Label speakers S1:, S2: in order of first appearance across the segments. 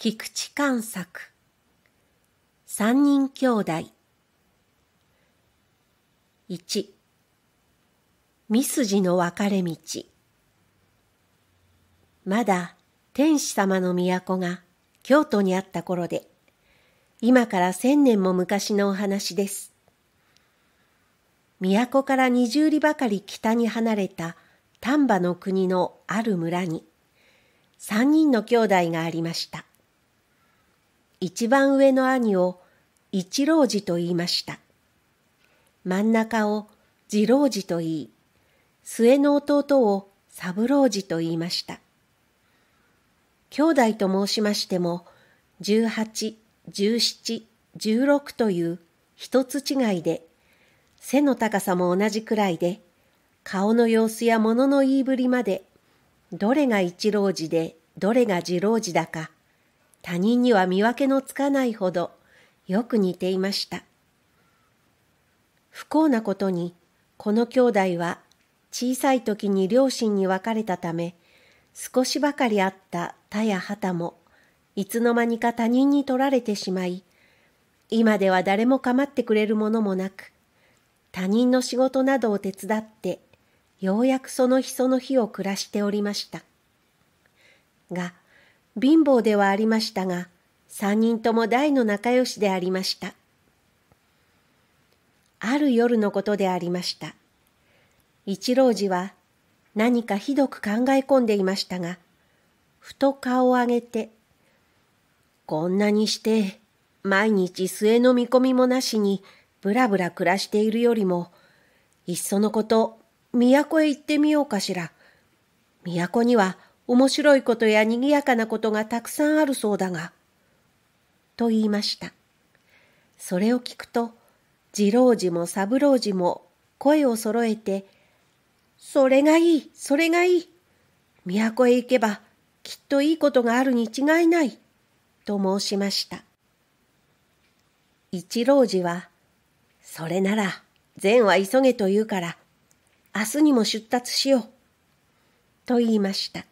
S1: 菊池寛作三人兄弟一三筋の分かれ道まだ天使様の都が京都にあった頃で今から千年も昔のお話です都から二十里ばかり北に離れた丹波の国のある村に三人の兄弟がありました一番上の兄を一郎寺と言いました。真ん中を次郎寺と言い、末の弟を三郎寺と言いました。兄弟と申しましても、十八、十七、十六という一つ違いで、背の高さも同じくらいで、顔の様子や物の言いぶりまで、どれが一郎寺でどれが次郎寺だか、他人には見分けのつかないほどよく似ていました。不幸なことに、この兄弟は小さい時に両親に別れたため、少しばかりあった田や旗も、いつの間にか他人に取られてしまい、今では誰も構ってくれるものもなく、他人の仕事などを手伝って、ようやくその日その日を暮らしておりました。が、貧乏ではありましたが、三人とも大の仲良しでありました。ある夜のことでありました。一郎寺は何かひどく考え込んでいましたが、ふと顔を上げて、こんなにして、毎日末の見込みもなしに、ぶらぶら暮らしているよりも、いっそのこと、都へ行ってみようかしら。都には面白いことや賑やかなことがたくさんあるそうだが、と言いました。それを聞くと、次郎次も三郎次も声を揃えて、それがいい、それがいい。都へ行けばきっといいことがあるに違いない、と申しました。一郎次は、それなら、善は急げと言うから、明日にも出立しよう、と言いました。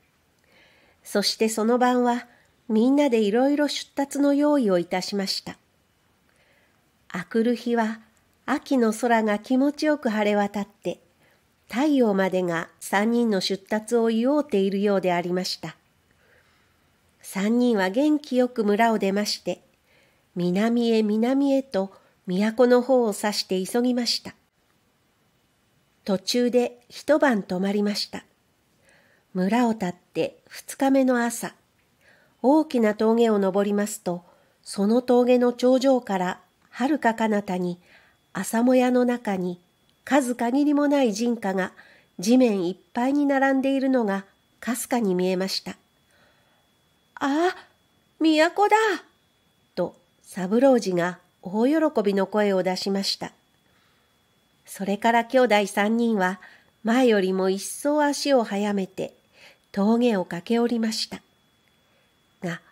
S1: そしてその晩はみんなでいろいろ出立の用意をいたしました。あくる日は秋の空が気持ちよく晴れ渡って、太陽までが三人の出立を祝うているようでありました。三人は元気よく村を出まして、南へ南へと都の方を指して急ぎました。途中で一晩泊まりました。村を立って二日目の朝、大きな峠を登りますと、その峠の頂上からはるか彼方に、朝もやの中に数限りもない人家が地面いっぱいに並んでいるのがかすかに見えました。ああ、都だと三郎次が大喜びの声を出しました。それから兄弟三人は前よりも一層足を早めて峠を駆け下りました。が、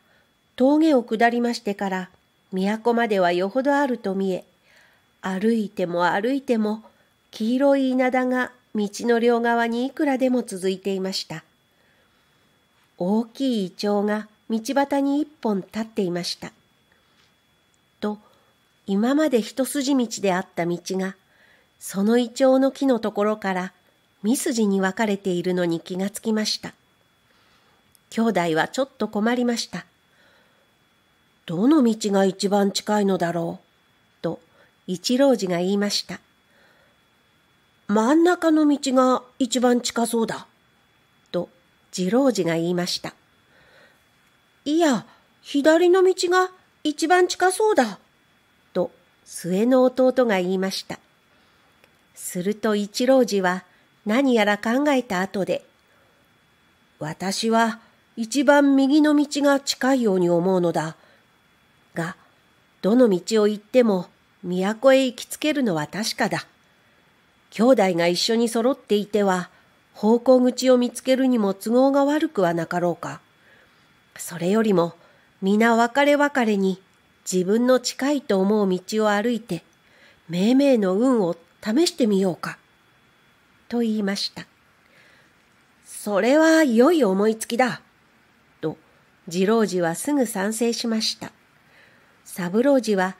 S1: 峠を下りましてから、都まではよほどあると見え、歩いても歩いても、黄色い稲田が道の両側にいくらでも続いていました。大きいイチョウが道端に一本立っていました。と、今まで一筋道であった道が、そのイチョウの木のところから、三筋に分かれているのに気がつきました。兄弟はちょっと困りました。どの道が一番近いのだろうと一郎寺が言いました。真ん中の道が一番近そうだと次郎次が言いました。いや、左の道が一番近そうだと末の弟が言いました。すると一郎寺は何やら考えた後で、私は一番右の道が近いように思うのだ。が、どの道を行っても都へ行きつけるのは確かだ。兄弟が一緒に揃っていては、方向口を見つけるにも都合が悪くはなかろうか。それよりも、皆別れ別れに自分の近いと思う道を歩いて、命名の運を試してみようか。と言いました。それは良い思いつきだ。次郎次はすぐ賛成しました。三郎次は、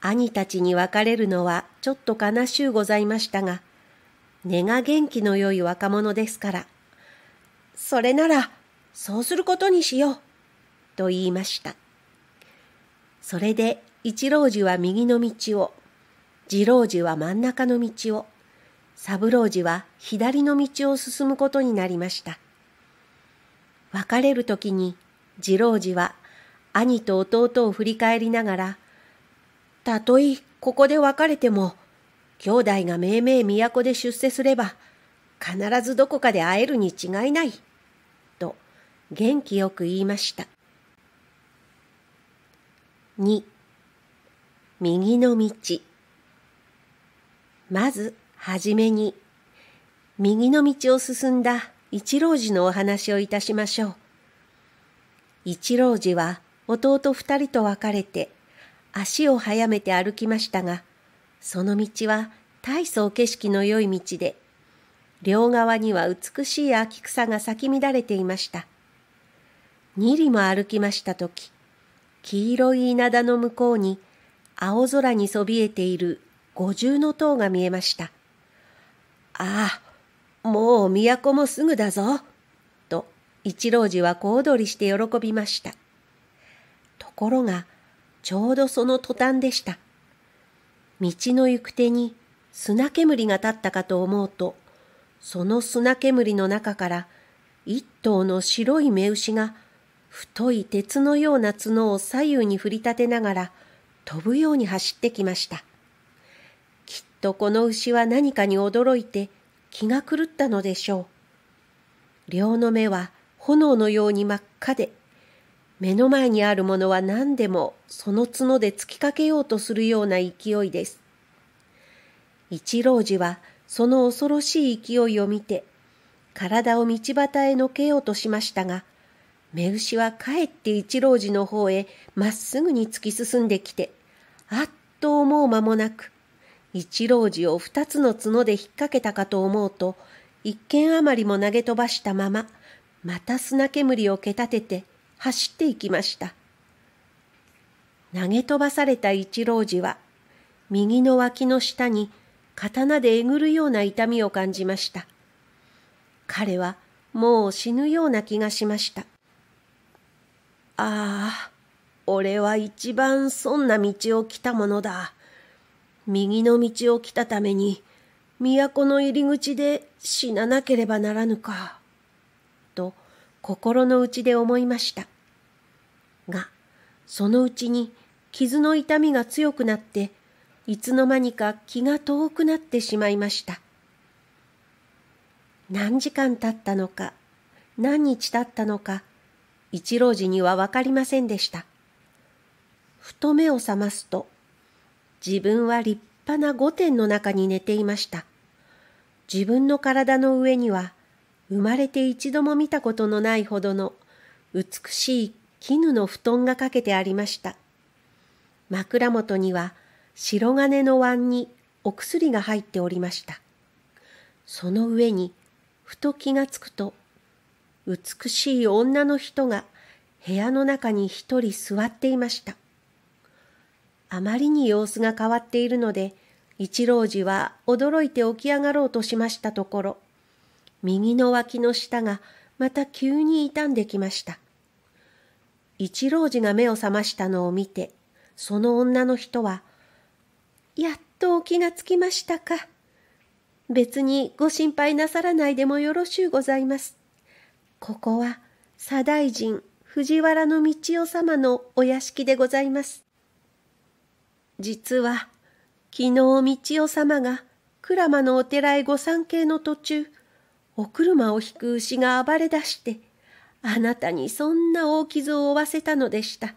S1: 兄たちに別れるのはちょっと悲しゅうございましたが、根が元気の良い若者ですから、それなら、そうすることにしよう、と言いました。それで一郎次は右の道を、次郎次は真ん中の道を、三郎次は左の道を進むことになりました。別れる時に次郎次は兄と弟を振り返りながら、たとえここで別れても、兄弟が命名都で出世すれば、必ずどこかで会えるに違いない、と元気よく言いました。2. 右の道。まず、はじめに、右の道を進んだ一郎寺のお話をいたしましょう。一郎次は弟二人と別れて、足を早めて歩きましたが、その道は大層景色の良い道で、両側には美しい秋草が咲き乱れていました。二里も歩きましたとき、黄色い稲田の向こうに青空にそびえている五重の塔が見えました。ああ、もう都もすぐだぞ。一郎次は小躍りして喜びました。ところが、ちょうどその途端でした。道の行く手に砂煙が立ったかと思うと、その砂煙の中から一頭の白い目牛が太い鉄のような角を左右に振り立てながら飛ぶように走ってきました。きっとこの牛は何かに驚いて気が狂ったのでしょう。両の目は炎のように真っ赤で、目の前にあるものは何でもその角で突きかけようとするような勢いです。一郎寺はその恐ろしい勢いを見て、体を道端へのけようとしましたが、目牛はかえって一郎寺の方へまっすぐに突き進んできて、あっと思う間もなく、一郎寺を二つの角で引っ掛けたかと思うと、一軒余りも投げ飛ばしたまま、また砂煙をけたてて走っていきました。投げ飛ばされた一郎次は、右の脇の下に刀でえぐるような痛みを感じました。彼はもう死ぬような気がしました。ああ、俺は一番損な道を来たものだ。右の道を来たために、都の入り口で死ななければならぬか。心の内で思いました。が、そのうちに傷の痛みが強くなって、いつの間にか気が遠くなってしまいました。何時間経ったのか、何日経ったのか、一郎寺にはわかりませんでした。ふと目を覚ますと、自分は立派な御殿の中に寝ていました。自分の体の上には、生まれて一度も見たことのないほどの美しい絹の布団がかけてありました。枕元には白金の碗にお薬が入っておりました。その上にふと気がつくと美しい女の人が部屋の中に一人座っていました。あまりに様子が変わっているので、一郎次は驚いて起き上がろうとしましたところ、右の脇の下がまた急に傷んできました。一郎次が目を覚ましたのを見て、その女の人は、やっとお気がつきましたか。別にご心配なさらないでもよろしゅうございます。ここは、左大臣藤原道夫様のお屋敷でございます。実は、昨日道夫様が、鞍馬のお寺へご参詣の途中、お車を引く牛が暴れ出して、あなたにそんな大傷を負わせたのでした。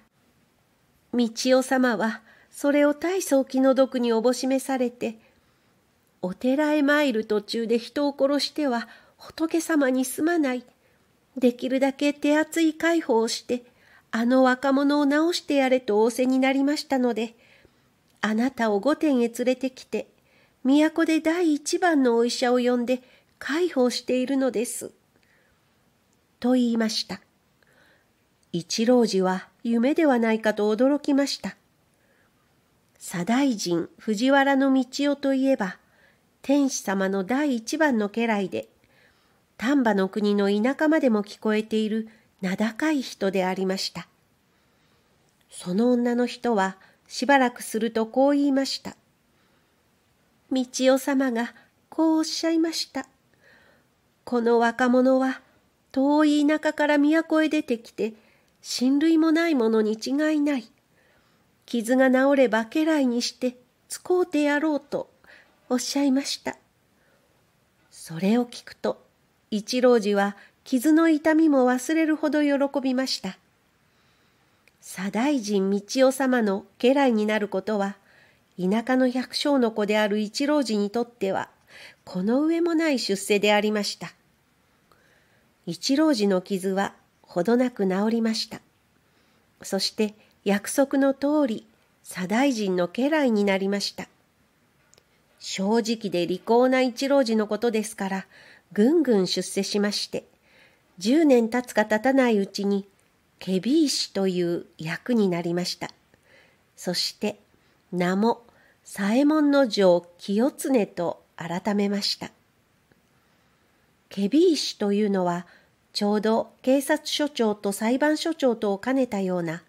S1: 道夫様は、それを大層気の毒におぼしめされて、お寺へ参る途中で人を殺しては仏様にすまない。できるだけ手厚い介抱をして、あの若者を治してやれと仰せになりましたので、あなたを御殿へ連れてきて、都で第一番のお医者を呼んで、介抱しているのです。と言いました。一郎寺は夢ではないかと驚きました。左大臣藤原道夫といえば、天使様の第一番の家来で、丹波の国の田舎までも聞こえている名高い人でありました。その女の人はしばらくするとこう言いました。道夫様がこうおっしゃいました。この若者は遠い田舎から都へ出てきて、親類もないものに違いない。傷が治れば家来にして使うてやろうとおっしゃいました。それを聞くと、一郎次は傷の痛みも忘れるほど喜びました。左大臣道夫様の家来になることは、田舎の百姓の子である一郎次にとってはこの上もない出世でありました。一郎寺の傷はほどなく治りました。そして約束の通り、左大臣の家来になりました。正直で利口な一郎寺のことですから、ぐんぐん出世しまして、10年経つか経たないうちに、ケビ医師という役になりました。そして、名も、左衛門の城清常と改めました。ケビ医師というのは、ちょうど警察署長と裁判所長とを兼ねたような、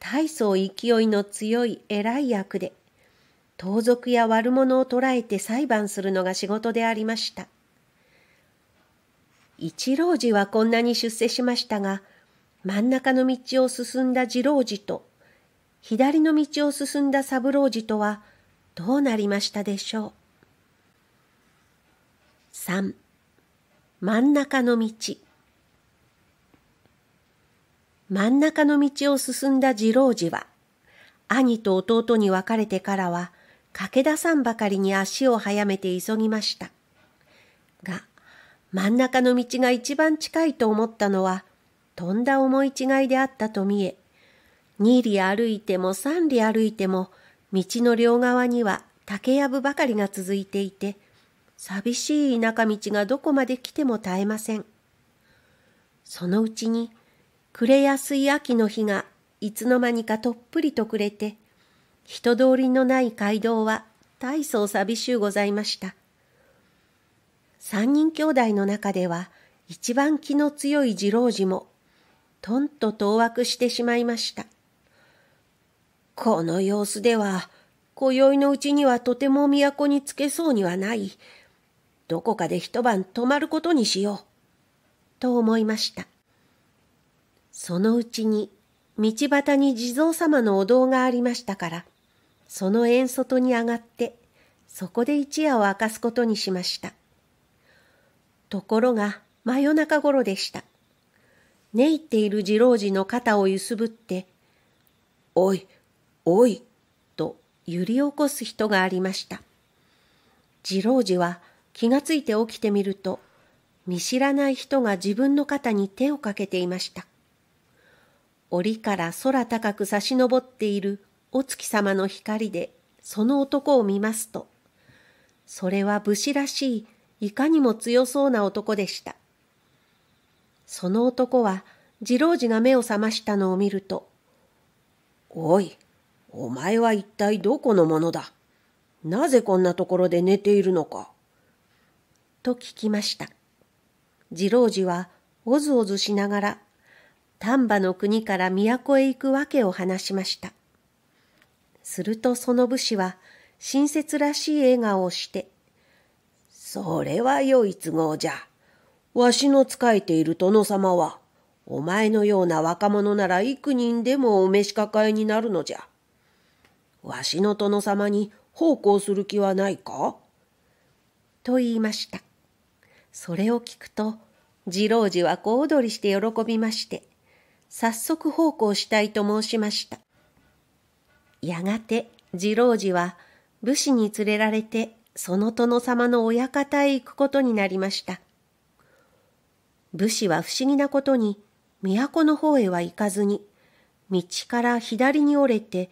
S1: 大層勢いの強い偉い役で、盗賊や悪者を捕らえて裁判するのが仕事でありました。一郎寺はこんなに出世しましたが、真ん中の道を進んだ次郎寺と、左の道を進んだ三郎寺とはどうなりましたでしょう。3真ん中の道真ん中の道を進んだ次郎次は兄と弟に別れてからは駆け出さんばかりに足を早めて急ぎましたが真ん中の道が一番近いと思ったのはとんだ思い違いであったと見え二里歩いても三里歩いても道の両側には竹やぶばかりが続いていて寂しい田舎道がどこまで来ても絶えません。そのうちに暮れやすい秋の日がいつの間にかとっぷりと暮れて、人通りのない街道は大層寂しゅうございました。三人兄弟の中では一番気の強い次郎次も、とんと当惑してしまいました。この様子では、今宵のうちにはとても都に着けそうにはない。どこかで一晩泊まることにしよう、と思いました。そのうちに道端に地蔵様のお堂がありましたから、その縁外に上がって、そこで一夜を明かすことにしました。ところが真夜中頃でした。寝入っている次郎次の肩を揺すぶって、おい、おい、と揺り起こす人がありました。次郎次は気がついて起きてみると、見知らない人が自分の肩に手をかけていました。檻から空高く差し上っているお月様の光でその男を見ますと、それは武士らしい、いかにも強そうな男でした。その男は、次郎次が目を覚ましたのを見ると、おい、お前は一体どこのものだなぜこんなところで寝ているのかと聞きました。次郎次はおずおずしながら丹波の国から都へ行くわけを話しました。するとその武士は親切らしい笑顔をして、それは良い都合じゃ。わしの仕えている殿様は、お前のような若者なら幾人でもお召し抱えになるのじゃ。わしの殿様に奉公する気はないかと言いました。それを聞くと、次郎次は小躍りして喜びまして、早速奉公したいと申しました。やがて次郎次は武士に連れられてその殿様の親方へ行くことになりました。武士は不思議なことに都の方へは行かずに道から左に折れて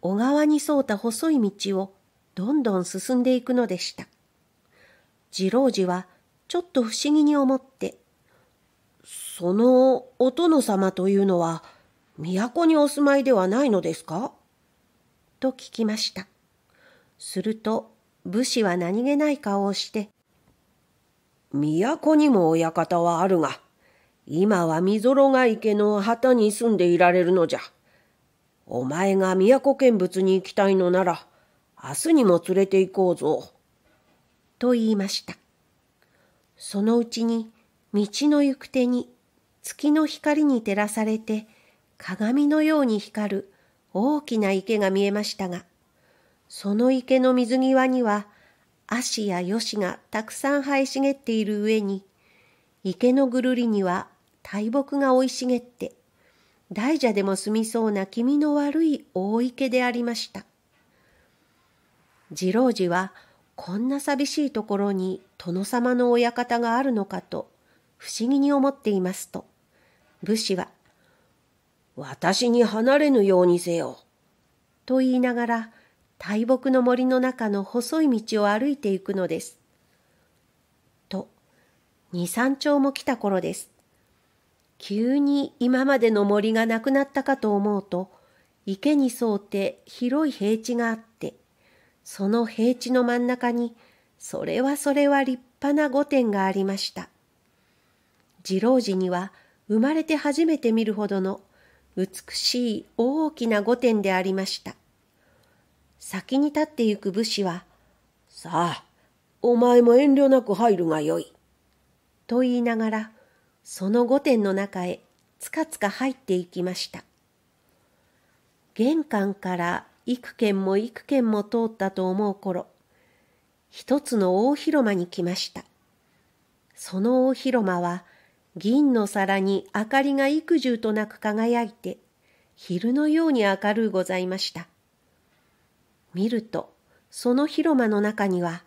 S1: 小川に沿うた細い道をどんどん進んでいくのでした。次郎次はちょっと不思議に思ってそのお殿様というのは都にお住まいではないのですかと聞きましたすると武士は何気ない顔をして都にも親方はあるが今はみぞろが池の旗に住んでいられるのじゃお前が都見物に行きたいのなら明日にも連れて行こうぞと言いましたそのうちに道の行く手に月の光に照らされて鏡のように光る大きな池が見えましたが、その池の水際には足やヨシがたくさん生え茂っている上に、池のぐるりには大木が生い茂って、大蛇でも住みそうな気味の悪い大池でありました。次郎次はこんな寂しいところに殿様の親方があるのかと不思議に思っていますと武士は「私に離れぬようにせよ」と言いながら大木の森の中の細い道を歩いていくのです。と二三丁も来た頃です。急に今までの森がなくなったかと思うと池に沿うて広い平地があってその平地の真ん中に、それはそれは立派な御殿がありました。次郎寺には、生まれて初めて見るほどの美しい大きな御殿でありました。先に立ってゆく武士は、さあ、お前も遠慮なく入るがよい。と言いながら、その御殿の中へつかつか入っていきました。玄関から幾軒も幾軒も通ったと思う頃、一つの大広間に来ました。その大広間は、銀の皿に明かりが幾重となく輝いて、昼のように明るうございました。見ると、その広間の中には、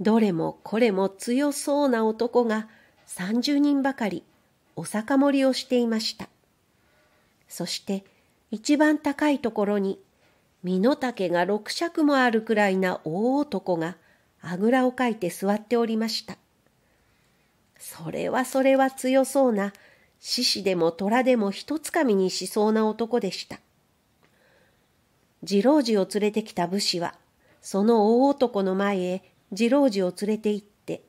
S1: どれもこれも強そうな男が三十人ばかりお酒盛りをしていました。そして一番高いところに身の丈が六尺もあるくらいな大男があぐらをかいて座っておりました。それはそれは強そうな、獅子でも虎でも一つかみにしそうな男でした。次郎次を連れてきた武士は、その大男の前へ次郎次を連れて行って、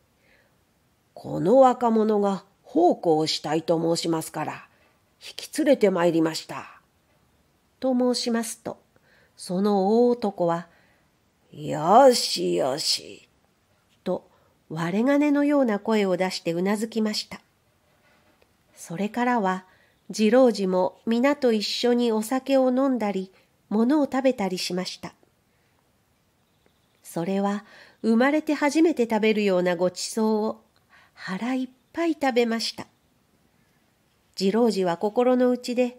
S1: この若者が奉公をしたいと申しますから、引き連れて参りました。と申しますと、その大男は、よしよし、と割れ金のような声を出してうなずきました。それからは、次郎次も皆と一緒にお酒を飲んだり、物を食べたりしました。それは、生まれて初めて食べるようなごちそうを腹いっぱい食べました。次郎次は心の内で、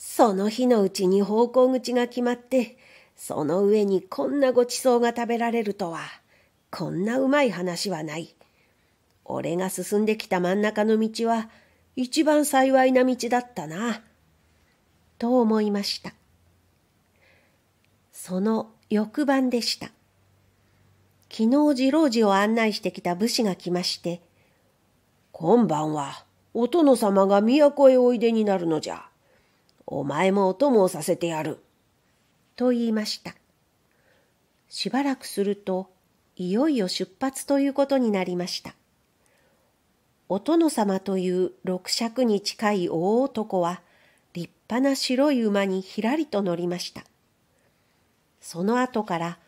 S1: その日のうちに方向口が決まって、その上にこんなごちそうが食べられるとは、こんなうまい話はない。俺が進んできた真ん中の道は、一番幸いな道だったな。と思いました。その翌晩でした。昨日次郎次を案内してきた武士が来まして、今晩はお殿様が都へおいでになるのじゃ。お前もお供をさせてやる。と言いました。しばらくすると、いよいよ出発ということになりました。お殿様という六尺に近い大男は、立派な白い馬にひらりと乗りました。その後から、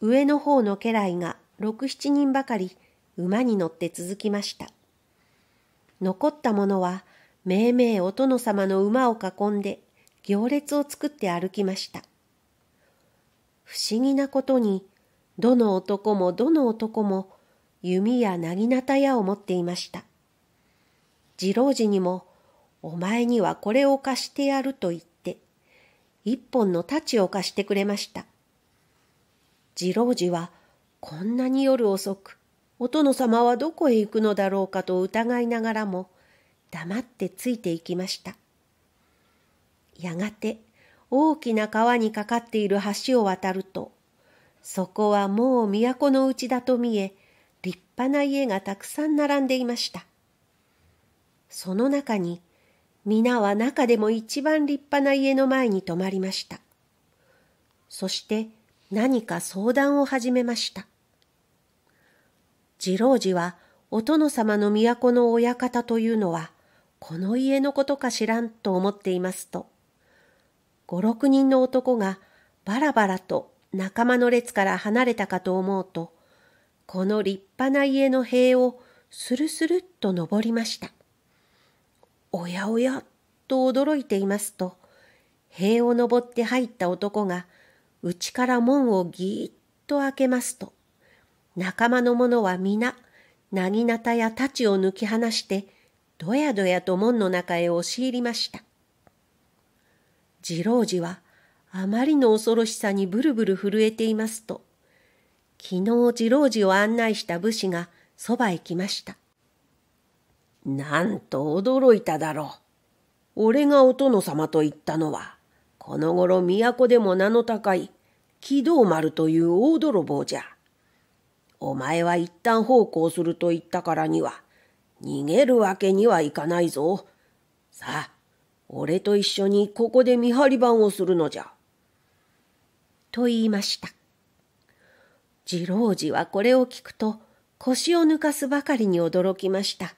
S1: 上の方の家来が六七人ばかり馬に乗って続きました。残った者は、めいめいお殿様の馬を囲んで行列を作って歩きました。不思議なことに、どの男もどの男も弓やなぎなたやを持っていました。次郎次にも、お前にはこれを貸してやると言って、一本の太刀を貸してくれました。次郎次は、こんなに夜遅く、お殿様はどこへ行くのだろうかと疑いながらも、黙ってついていきました。やがて大きな川にかかっている橋を渡ると、そこはもう都のうちだと見え、立派な家がたくさん並んでいました。その中に、皆は中でも一番立派な家の前に泊まりました。そして何か相談を始めました。次郎次はお殿様の都の親方というのは、この家のことか知らんと思っていますと、五六人の男がバラバラと仲間の列から離れたかと思うと、この立派な家の塀をスルスルっと登りました。おやおやと驚いていますと、塀を登って入った男が、内から門をぎーっと開けますと、仲間の者は皆、なぎなたや太刀を抜き放して、どやどやと門の中へ押し入りました。次郎次はあまりの恐ろしさにブルブル震えていますと、昨日次郎次を案内した武士がそばへ来ました。なんと驚いただろう。俺がお殿様と言ったのは、この頃都でも名の高い、木道丸という大泥棒じゃ。お前は一旦奉公すると言ったからには、逃げるわけにはいかないぞ。さあ、俺と一緒にここで見張り番をするのじゃ。と言いました。次郎次はこれを聞くと腰を抜かすばかりに驚きました。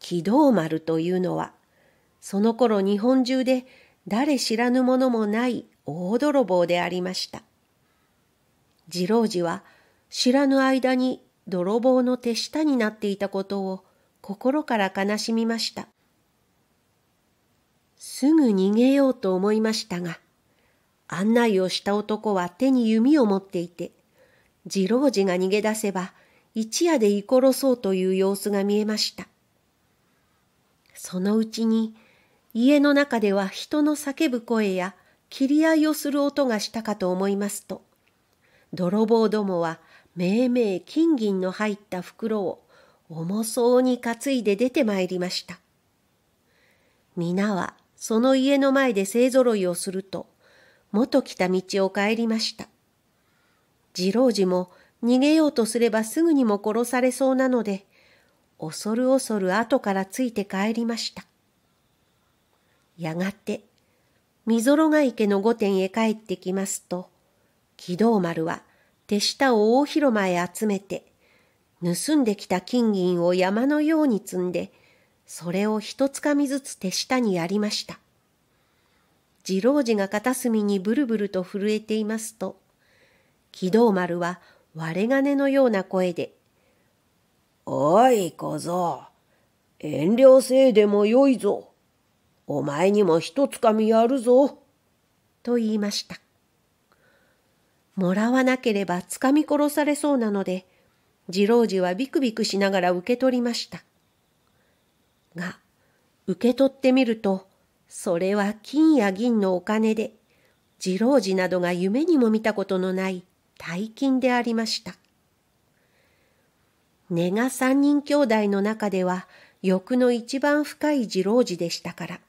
S1: 軌道丸というのは、その頃日本中で誰知らぬものもない大泥棒でありました。次郎次は知らぬ間に泥棒の手下になっていたことを心から悲しみました。すぐ逃げようと思いましたが、案内をした男は手に弓を持っていて、次郎次が逃げ出せば、一夜で居殺そうという様子が見えました。そのうちに、家の中では人の叫ぶ声や切り合いをする音がしたかと思いますと、泥棒どもはめいめい金銀の入った袋を重そうに担いで出てまいりました。皆はその家の前で勢ぞろいをすると、元来た道を帰りました。次郎次も逃げようとすればすぐにも殺されそうなので、恐る恐る後からついて帰りました。やがて、みぞろが池の御殿へ帰ってきますと、木道丸は手下を大広間へ集めて、盗んできた金銀を山のように積んで、それを一つかみずつ手下にやりました。次郎次が片隅にブルブルと震えていますと、木道丸は割れ金のような声で、おい小僧、遠慮せいでもよいぞ。お前にも一つかみやるぞ。と言いました。もらわなければつかみ殺されそうなので、次郎次はビクビクしながら受け取りました。が、受け取ってみると、それは金や銀のお金で、次郎次などが夢にも見たことのない大金でありました。根が三人兄弟の中では、欲の一番深い次郎次でしたから、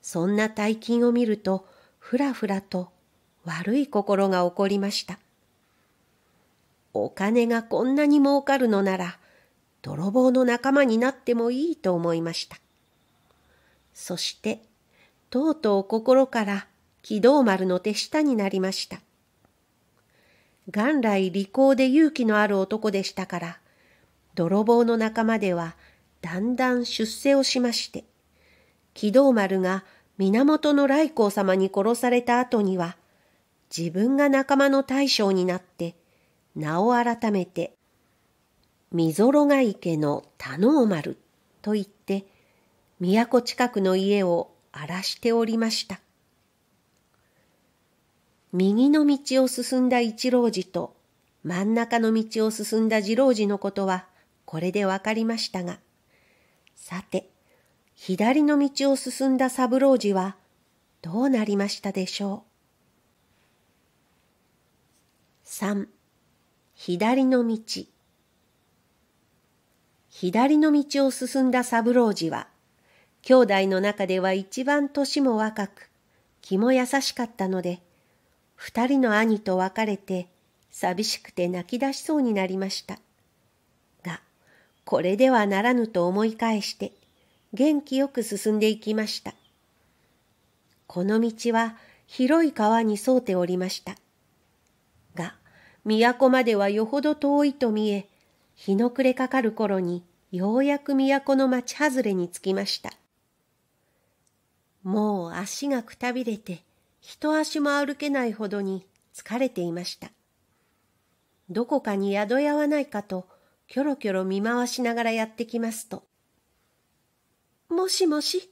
S1: そんな大金を見ると、ふらふらと悪い心が起こりました。お金がこんなに儲かるのなら、泥棒の仲間になってもいいと思いました。そして、とうとう心から軌道丸の手下になりました。元来利口で勇気のある男でしたから、泥棒の仲間ではだんだん出世をしまして、軌道丸が源の来光様に殺された後には、自分が仲間の大将になって、名を改めてみぞろが池の田能丸と言って、都近くの家を荒らしておりました。右の道を進んだ一郎寺と真ん中の道を進んだ二郎寺のことはこれでわかりましたが、さて、左の道を進んだ三郎寺はどうなりましたでしょう。三、左の道。左の道を進んだ三郎次は、兄弟の中では一番年も若く、気も優しかったので、二人の兄と別れて、寂しくて泣き出しそうになりました。が、これではならぬと思い返して、元気よく進んでいきました。この道は広い川に沿うておりました。が、都まではよほど遠いと見え、日の暮れかかる頃にようやく都の町外れに着きました。もう足がくたびれて、一足も歩けないほどに疲れていました。どこかに宿屋はないかと、きょろきょろ見回しながらやってきますと、もしもし、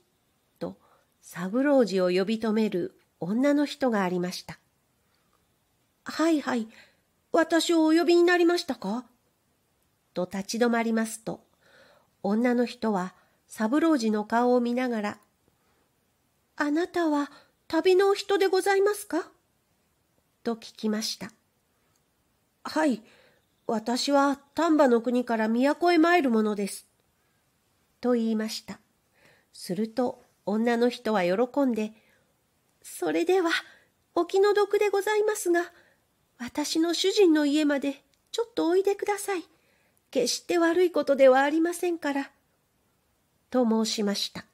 S1: と、三郎次を呼び止める女の人がありました。はいはい、私をお呼びになりましたかと立ち止まりますと、女の人は三郎次の顔を見ながら、あなたは旅のお人でございますかと聞きました。はい、私は丹波の国から都へ参るものです。と言いました。すると女の人は喜んで、それではお気の毒でございますが、私の主人の家までちょっとおいでください。決して悪いことではありませんから。と申しました。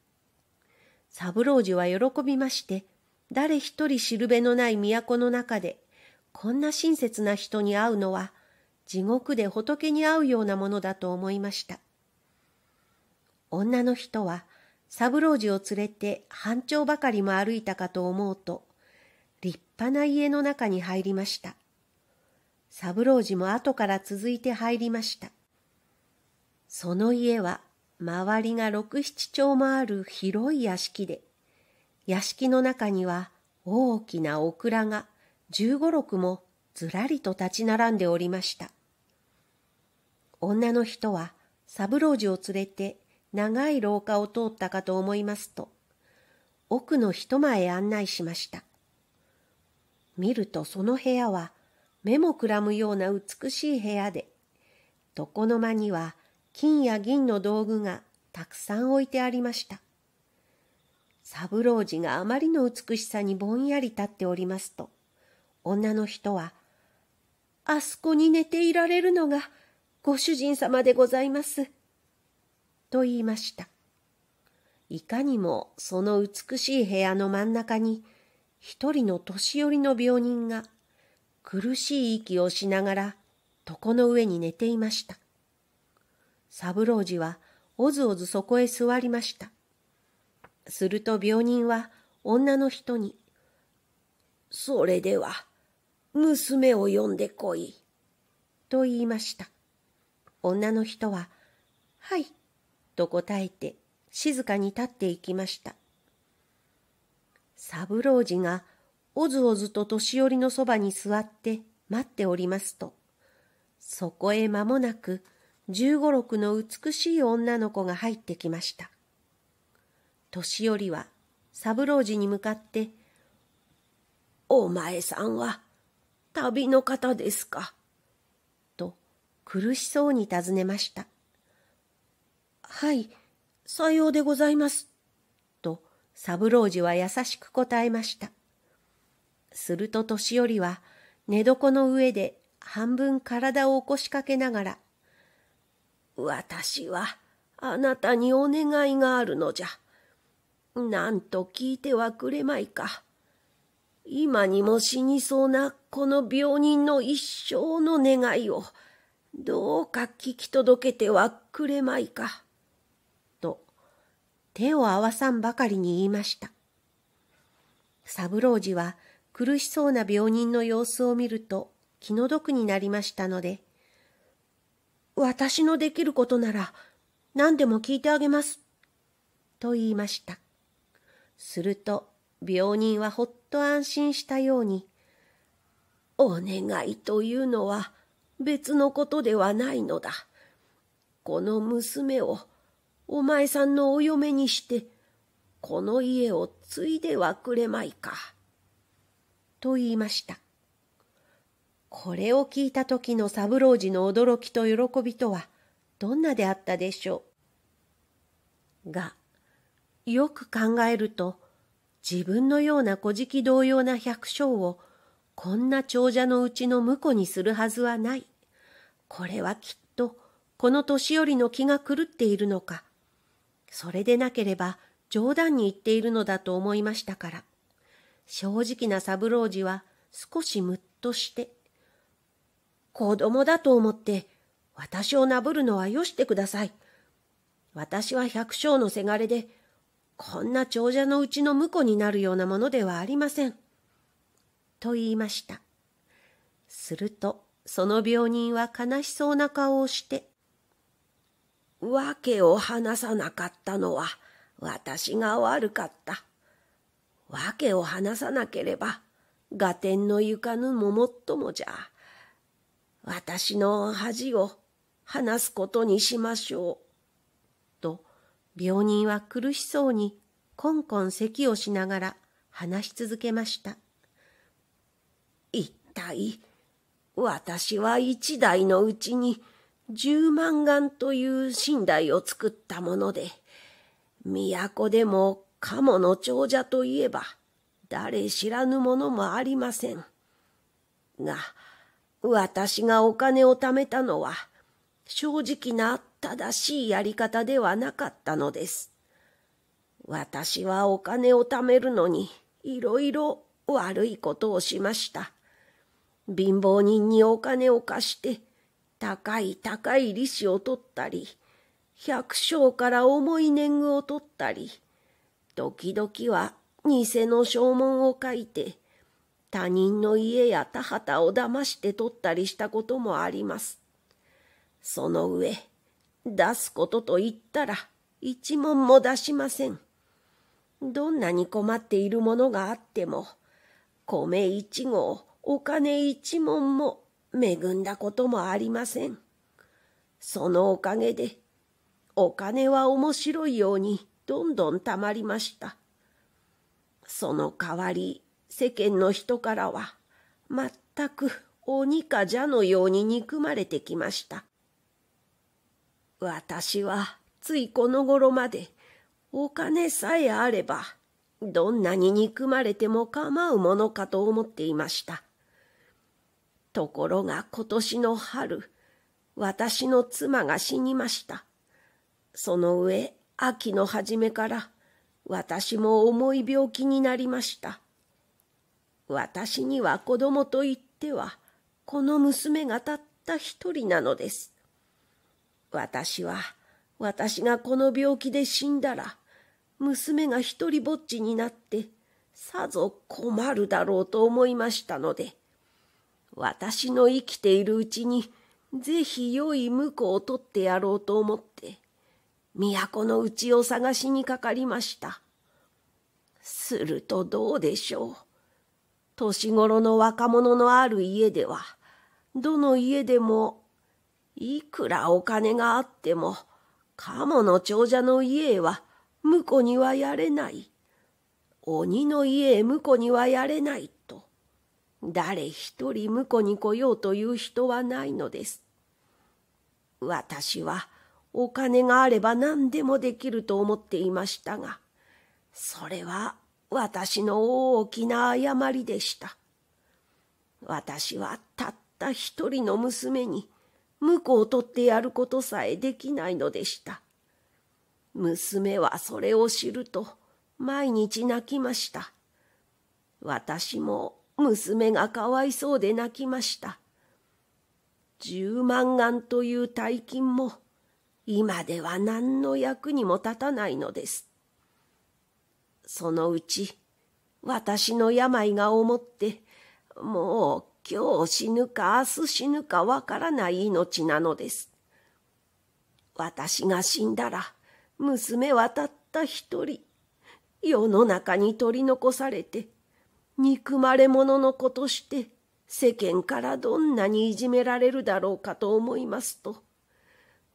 S1: 三郎次は喜びまして、誰一人しるべのない都の中で、こんな親切な人に会うのは、地獄で仏に会うようなものだと思いました。女の人は、三郎次を連れて半丁ばかりも歩いたかと思うと、立派な家の中に入りました。三郎次も後から続いて入りました。その家は周りが六七丁もある広い屋敷で、屋敷の中には大きなオクラが十五六もずらりと立ち並んでおりました。女の人は三郎次を連れて長い廊下を通ったかと思いますと、奥の一前へ案内しました。見るとその部屋は目もくらむような美しい部屋で、床の間には金や銀の道具がたくさん置いてありました。三郎次があまりの美しさにぼんやり立っておりますと、女の人は、あそこに寝ていられるのがご主人様でございます。と言いました。いかにもその美しい部屋の真ん中に、一人の年寄りの病人が苦しい息をしながら床の上に寝ていました。三郎次はおずおずそこへ座りました。すると病人は女の人に、それでは、娘を呼んでこい。と言いました。女の人は、はい、と答えて静かに立っていきました。三郎次がおずおずと年寄りのそばに座って待っておりますと、そこへ間もなく十五六の美しい女の子が入ってきました。年寄りは三郎次に向かって、お前さんは旅の方ですか。と苦しそうに尋ねました。はい、さようでございます。と三郎次は優しく答えました。すると年寄りは寝床の上で半分体を起こしかけながら私はあなたにお願いがあるのじゃ。なんと聞いてはくれまいか。今にも死にそうなこの病人の一生の願いをどうか聞き届けてはくれまいか。と手を合わさんばかりに言いました。三郎次は苦しそうな病人の様子を見ると気の毒になりましたので私のできることなら何でも聞いてあげます。と言いました。すると病人はほっと安心したように、お願いというのは別のことではないのだ。この娘をお前さんのお嫁にして、この家を継いではくれまいか。と言いました。これを聞いた時の三郎次の驚きと喜びとはどんなであったでしょう。が、よく考えると、自分のような古事記同様な百姓をこんな長者のうちの婿にするはずはない。これはきっとこの年寄りの気が狂っているのか。それでなければ冗談に言っているのだと思いましたから。正直な三郎次は少しむっとして子供だと思って、私をなぶるのはよしてください。私は百姓のせがれで、こんな長者のうちの婿になるようなものではありません。と言いました。すると、その病人は悲しそうな顔をして、訳を話さなかったのは私が悪かった。訳を話さなければ、合点のゆかぬももっともじゃ。私の恥を話すことにしましょう。と、病人は苦しそうに、こんこん咳をしながら話し続けました。一体、私は一代のうちに十万貫という寝台を作ったもので、都でも鴨の長者といえば、誰知らぬものもありません。が、私がお金を貯めたのは、正直な正しいやり方ではなかったのです。私はお金を貯めるのに、いろいろ悪いことをしました。貧乏人にお金を貸して、高い高い利子を取ったり、百姓から重い年貢を取ったり、時々は偽の証文を書いて、他人の家や田畑を騙して取ったりしたこともあります。その上、出すことと言ったら一文も出しません。どんなに困っているものがあっても、米一合、お金一文も恵んだこともありません。そのおかげで、お金は面白いようにどんどんたまりました。その代わり、世間の人からは、全く鬼か蛇のように憎まれてきました。私はついこの頃までお金さえあればどんなに憎まれても構うものかと思っていました。ところが今年の春、私の妻が死にました。その上、秋の初めから私も重い病気になりました。私には子供といっては、この娘がたった一人なのです。私は、私がこの病気で死んだら、娘が一人ぼっちになって、さぞ困るだろうと思いましたので、私の生きているうちに、ぜひ良い婿を取ってやろうと思って、都のうちを探しにかかりました。するとどうでしょう。年頃の若者のある家では、どの家でも、いくらお金があっても、鴨の長者の家へは、婿にはやれない。鬼の家へ婿にはやれないと、誰一人婿に来ようという人はないのです。私は、お金があれば何でもできると思っていましたが、それは私の大きな誤りでした。私はたった一人の娘に婿を取ってやることさえできないのでした。娘はそれを知ると毎日泣きました。私も娘がかわいそうで泣きました。十万貫という大金も今では何の役にも立たないのです。そのうち、私の病が思って、もう今日死ぬか明日死ぬかわからない命なのです。私が死んだら、娘はたった一人、世の中に取り残されて、憎まれ者の子として世間からどんなにいじめられるだろうかと思いますと、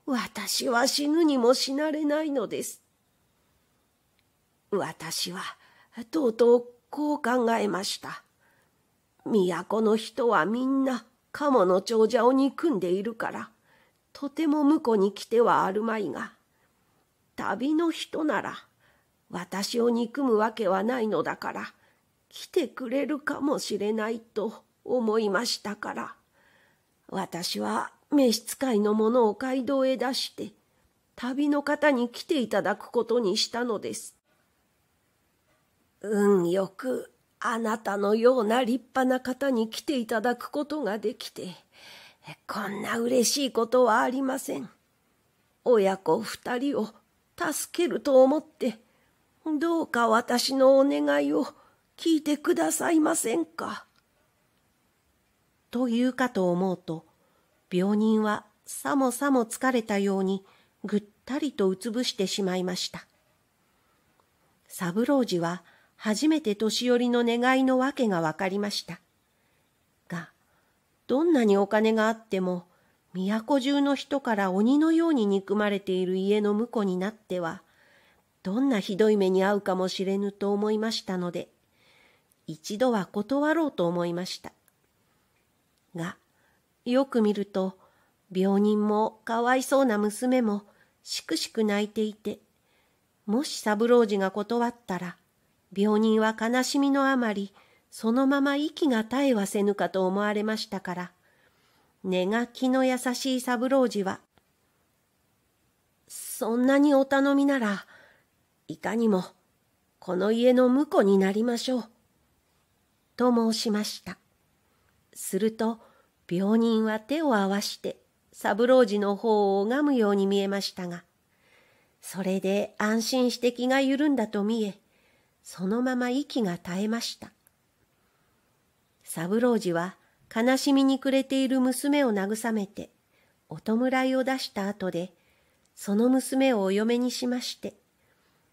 S1: 私は死ぬにも死なれないのです。私はとうとうこう考えました。都の人はみんな鴨の長者を憎んでいるから、とても婿に来てはあるまいが、旅の人なら私を憎むわけはないのだから、来てくれるかもしれないと思いましたから、私は召使いの者を街道へ出して、旅の方に来ていただくことにしたのです。運よくあなたのような立派な方に来ていただくことができて、こんな嬉しいことはありません。親子二人を助けると思って、どうか私のお願いを聞いてくださいませんか。というかと思うと、病人はさもさも疲れたようにぐったりとうつぶしてしまいました。三郎次は初めて年寄りの願いの訳が分かりました。が、どんなにお金があっても、都中の人から鬼のように憎まれている家の婿になっては、どんなひどい目に遭うかもしれぬと思いましたので、一度は断ろうと思いました。が、よく見ると、病人もかわいそうな娘もしくしく泣いていて、もし三郎次が断ったら、病人は悲しみのあまり、そのまま息が絶えはせぬかと思われましたから、寝がきの優しい三郎次は、そんなにお頼みなら、いかにも、この家の婿になりましょう。と申しました。すると、病人は手を合わして、三郎次の方を拝むように見えましたが、それで安心して気が緩んだと見え、そのまま息が絶えました。三郎次は悲しみに暮れている娘を慰めて、お弔いを出した後で、その娘をお嫁にしまして、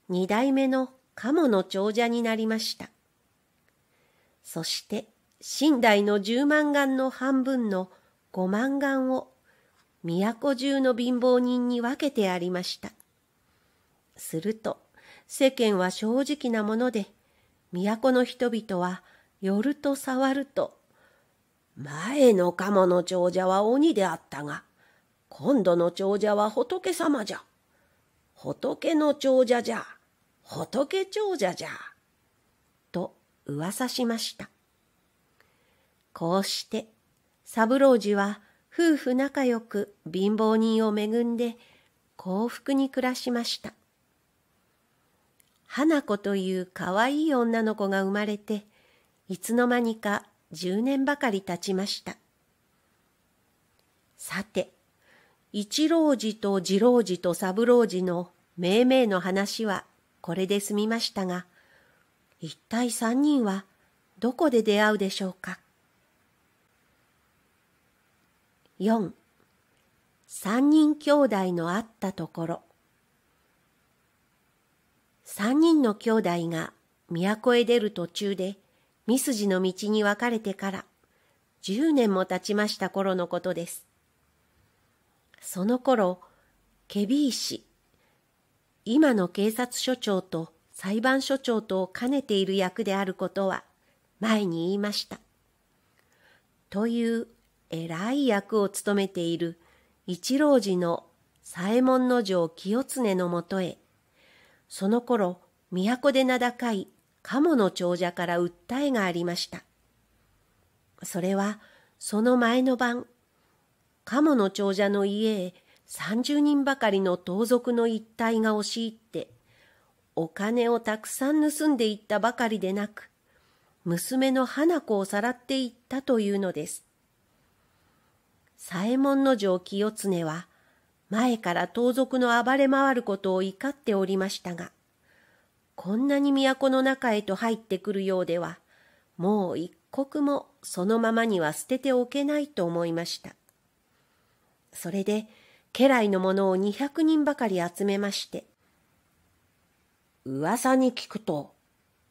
S1: 二代目の鴨の長者になりました。そして、寝台の十万貫の半分の五万貫を、都中の貧乏人に分けてありました。すると、世間は正直なもので、都の人々は寄ると触ると、前の鴨の長者は鬼であったが、今度の長者は仏様じゃ。仏の長者じゃ。仏長者じゃ。と噂しました。こうして、三郎次は夫婦仲良く貧乏人を恵んで幸福に暮らしました。花子というかわいい女の子が生まれて、いつの間にか10年ばかり経ちました。さて、一郎寺と次郎寺と三郎寺の命名の話はこれで済みましたが、一体三人はどこで出会うでしょうか。4. 三人兄弟の会ったところ。三人の兄弟が都へ出る途中で、三筋の道に分かれてから、十年も経ちました頃のことです。その頃、ケビー氏、今の警察署長と裁判所長とを兼ねている役であることは前に言いました。という偉い役を務めている一郎寺の左衛門の城清常のもとへその頃、都で名高い鴨の長者から訴えがありました。それは、その前の晩、鴨の長者の家へ30人ばかりの盗賊の一帯が押し入って、お金をたくさん盗んでいったばかりでなく、娘の花子をさらっていったというのです。左衛門の城清常は、前から盗賊の暴れ回ることを怒っておりましたが、こんなに都の中へと入ってくるようでは、もう一刻もそのままには捨てておけないと思いました。それで、家来の者を二百人ばかり集めまして、噂に聞くと、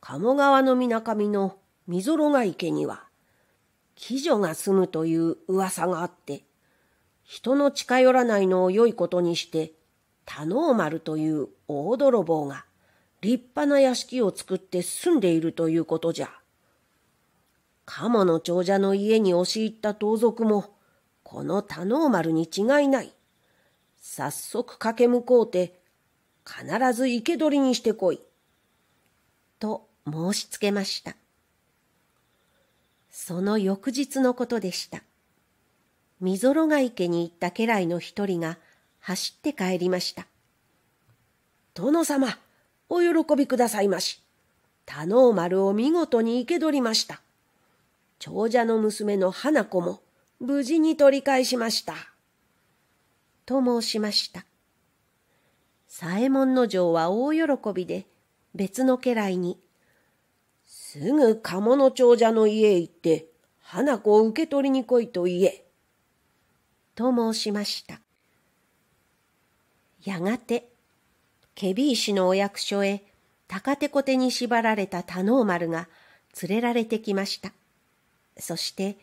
S1: 鴨川の水上の溝呂が池には、鬼女が住むという噂があって、人の近寄らないのを良いことにして、田能丸という大泥棒が立派な屋敷を作って住んでいるということじゃ。鴨の長者の家に押し入った盗賊も、この田能丸に違いない。早速駆け向こうて、必ず生け捕りにしてこい。と申しつけました。その翌日のことでした。みぞろが池に行った家来の一人が走って帰りました。殿様、お喜びくださいまし。田能丸を見事に生け捕りました。長者の娘の花子も無事に取り返しました。と申しました。左衛門の城は大喜びで別の家来に、すぐ鴨の長者の家へ行って花子を受け取りに来いと言え。と申しました。やがて、ケビ石氏のお役所へ、高手こてに縛られた田能丸が連れられてきました。そして、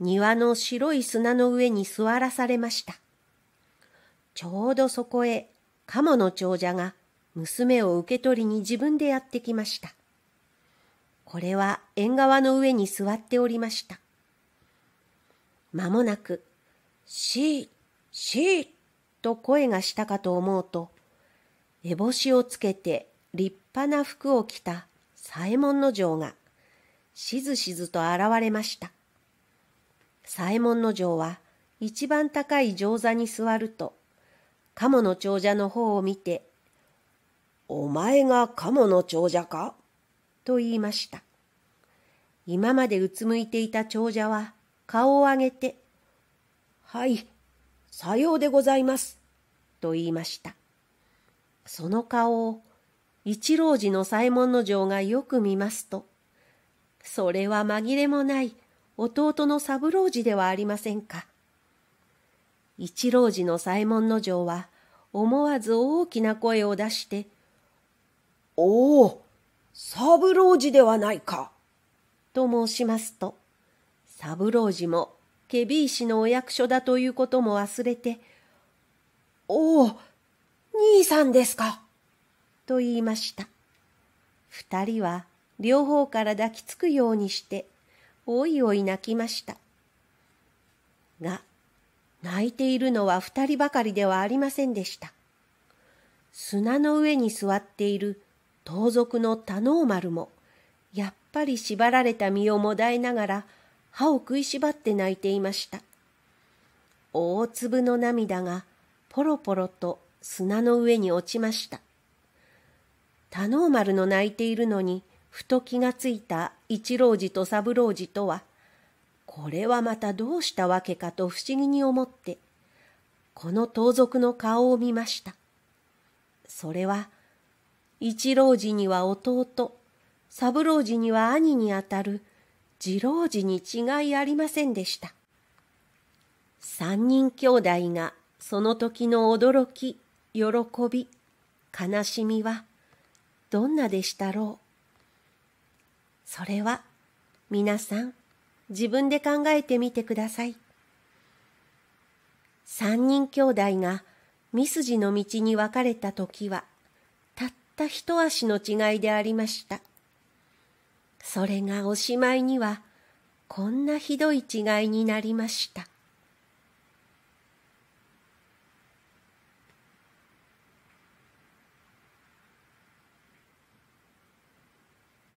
S1: 庭の白い砂の上に座らされました。ちょうどそこへ、鴨の長者が娘を受け取りに自分でやってきました。これは縁側の上に座っておりました。まもなくし、ー、し、ー、と声がしたかと思うと、烏帽子をつけて立派な服を着た左衛門の城が、しずしずと現れました。左衛門の城は、一番高い上座に座ると、鴨の長者の方を見て、お前が鴨の長者かと言いました。今までうつむいていた長者は顔を上げてはい、さようでございます。と言いました。その顔を一郎寺の左衛門の城がよく見ますと、それは紛れもない弟の三郎次ではありませんか。一郎寺の左衛門の城は思わず大きな声を出して、おお、三郎次ではないか。と申しますと、三郎次もケビー氏のお役所だということも忘れて、おお、兄さんですか。と言いました。二人は両方から抱きつくようにして、おいおい泣きました。が、泣いているのは二人ばかりではありませんでした。砂の上に座っている盗賊の田能丸も、やっぱり縛られた身をもだえながら、歯を食いしばって泣いていました。大粒の涙がポロポロと砂の上に落ちました。田能丸の泣いているのに、ふと気がついた一郎次と三郎次とは、これはまたどうしたわけかと不思議に思って、この盗賊の顔を見ました。それは、一郎次には弟、三郎次には兄にあたる自老時に違いありませんでした。三人兄弟がその時の驚き、喜び、悲しみはどんなでしたろう。それは皆さん自分で考えてみてください。三人兄弟がすじの道に分かれた時はたった一足の違いでありました。それがおしまいにはこんなひどい違いになりました。